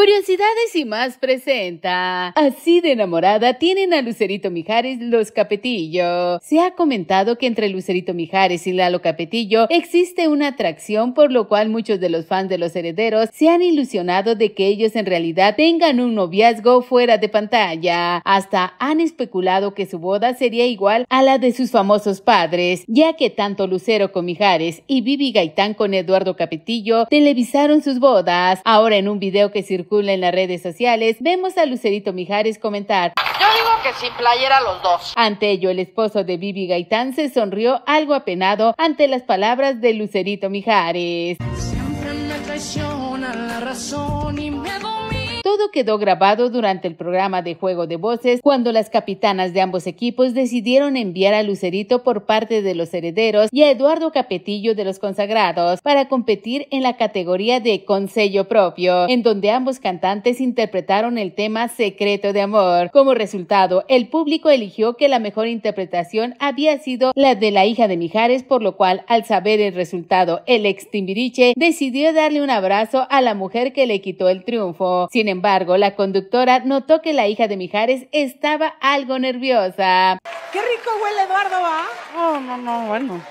Curiosidades y más presenta. Así de enamorada tienen a Lucerito Mijares los Capetillo. Se ha comentado que entre Lucerito Mijares y Lalo Capetillo existe una atracción por lo cual muchos de los fans de los herederos se han ilusionado de que ellos en realidad tengan un noviazgo fuera de pantalla. Hasta han especulado que su boda sería igual a la de sus famosos padres, ya que tanto Lucero con Mijares y Vivi Gaitán con Eduardo Capetillo televisaron sus bodas. Ahora en un video que circula en las redes sociales, vemos a Lucerito Mijares comentar. Yo digo que sin playera los dos. Ante ello, el esposo de Bibi Gaitán se sonrió algo apenado ante las palabras de Lucerito Mijares. Siempre me traiciona la razón y me todo quedó grabado durante el programa de juego de voces cuando las capitanas de ambos equipos decidieron enviar a Lucerito por parte de los herederos y a Eduardo Capetillo de los consagrados para competir en la categoría de Consello Propio, en donde ambos cantantes interpretaron el tema Secreto de Amor. Como resultado, el público eligió que la mejor interpretación había sido la de la hija de Mijares, por lo cual, al saber el resultado, el ex Timbiriche decidió darle un abrazo a la mujer que le quitó el triunfo. Sin embargo, la conductora notó que la hija de Mijares estaba algo nerviosa. ¡Qué rico huele Eduardo, va! ¿ah? No, no, no, bueno.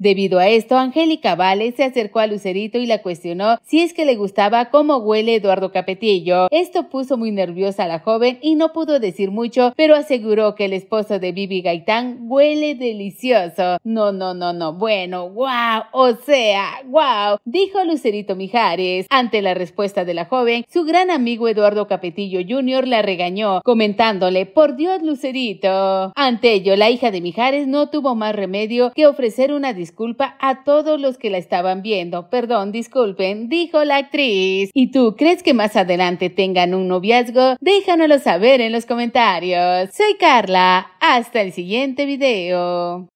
Debido a esto, Angélica Vale se acercó a Lucerito y la cuestionó si es que le gustaba cómo huele Eduardo Capetillo. Esto puso muy nerviosa a la joven y no pudo decir mucho, pero aseguró que el esposo de Bibi Gaitán huele delicioso. No, no, no, no. Bueno, wow, o sea, wow, dijo Lucerito Mijares. Ante la respuesta de la joven, su gran amigo Eduardo Capetillo Jr. la regañó, comentándole, por Dios, Lucerito. Ante ello, la hija de Mijares no tuvo más remedio que ofrecer una disculpa disculpa a todos los que la estaban viendo. Perdón, disculpen, dijo la actriz. ¿Y tú crees que más adelante tengan un noviazgo? Déjanoslo saber en los comentarios. Soy Carla. Hasta el siguiente video.